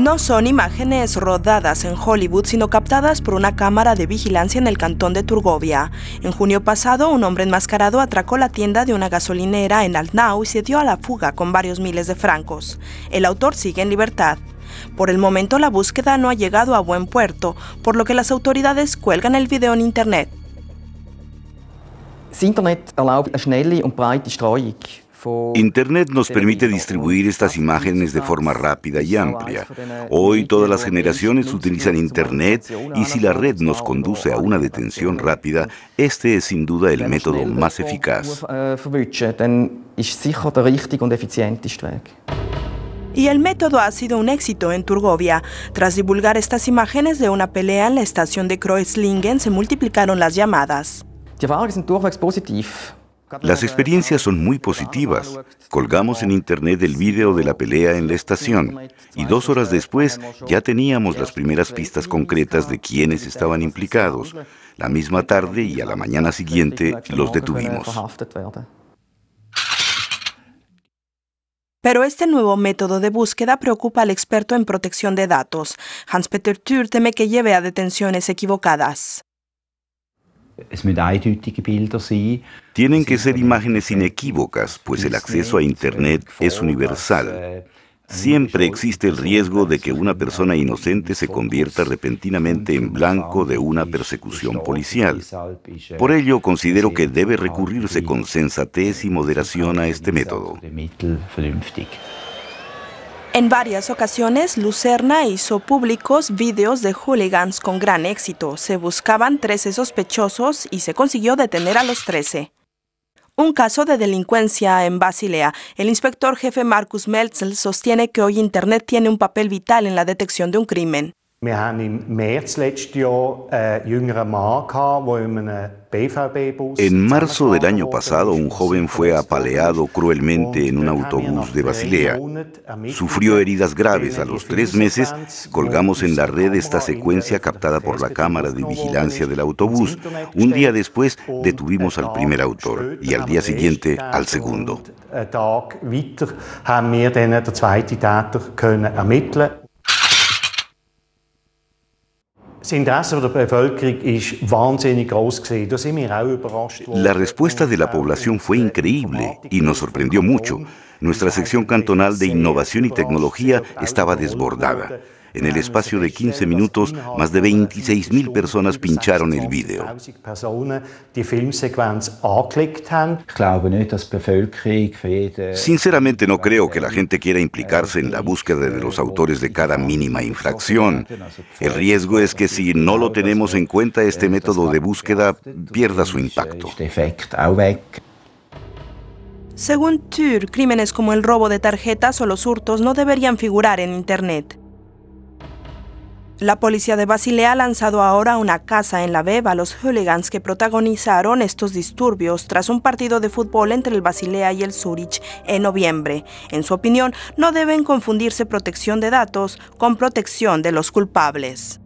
No son imágenes rodadas en Hollywood, sino captadas por una cámara de vigilancia en el cantón de Turgovia. En junio pasado, un hombre enmascarado atracó la tienda de una gasolinera en Altnau y se dio a la fuga con varios miles de francos. El autor sigue en libertad. Por el momento, la búsqueda no ha llegado a buen puerto, por lo que las autoridades cuelgan el video en Internet. Internet Internet nos permite distribuir estas imágenes de forma rápida y amplia. Hoy todas las generaciones utilizan Internet y si la red nos conduce a una detención rápida, este es sin duda el método más eficaz. Äh, y el método ha sido un éxito en Turgovia. Tras divulgar estas imágenes de una pelea en la estación de Kreuzlingen, se multiplicaron las llamadas. Las experiencias son muy positivas. Colgamos en internet el video de la pelea en la estación y dos horas después ya teníamos las primeras pistas concretas de quienes estaban implicados. La misma tarde y a la mañana siguiente los detuvimos. Pero este nuevo método de búsqueda preocupa al experto en protección de datos. Hans-Peter Thür teme que lleve a detenciones equivocadas. Tienen que ser imágenes inequívocas, pues el acceso a Internet es universal. Äh, Siempre existe el riesgo de que una persona inocente se convierta repentinamente en blanco de una persecución policial. Äh, Por ello, considero que debe recurrirse con sensatez y moderación a este método. En varias ocasiones, Lucerna hizo públicos vídeos de hooligans con gran éxito. Se buscaban 13 sospechosos y se consiguió detener a los 13. Un caso de delincuencia en Basilea. El inspector jefe Marcus Meltzel sostiene que hoy Internet tiene un papel vital en la detección de un crimen. En marzo del año pasado, un joven fue apaleado cruelmente en un autobús de Basilea. Sufrió heridas graves. A los tres meses colgamos en la red esta secuencia captada por la cámara de vigilancia del autobús. Un día después detuvimos al primer autor y al día siguiente al segundo. La respuesta de la población fue increíble y nos sorprendió mucho. Nuestra sección cantonal de innovación y tecnología estaba desbordada. En el espacio de 15 minutos, más de 26.000 personas pincharon el video. Eh, Sinceramente no creo que la eh, gente quiera implicarse en la eh, búsqueda de los autores de cada mínima infracción. El riesgo es que si no lo tenemos en cuenta, este método de búsqueda pierda su impacto. Este Según TUR, crímenes como el robo de tarjetas o los hurtos no deberían figurar en Internet. La policía de Basilea ha lanzado ahora una casa en la beba a los hooligans que protagonizaron estos disturbios tras un partido de fútbol entre el Basilea y el Zurich en noviembre. En su opinión, no deben confundirse protección de datos con protección de los culpables.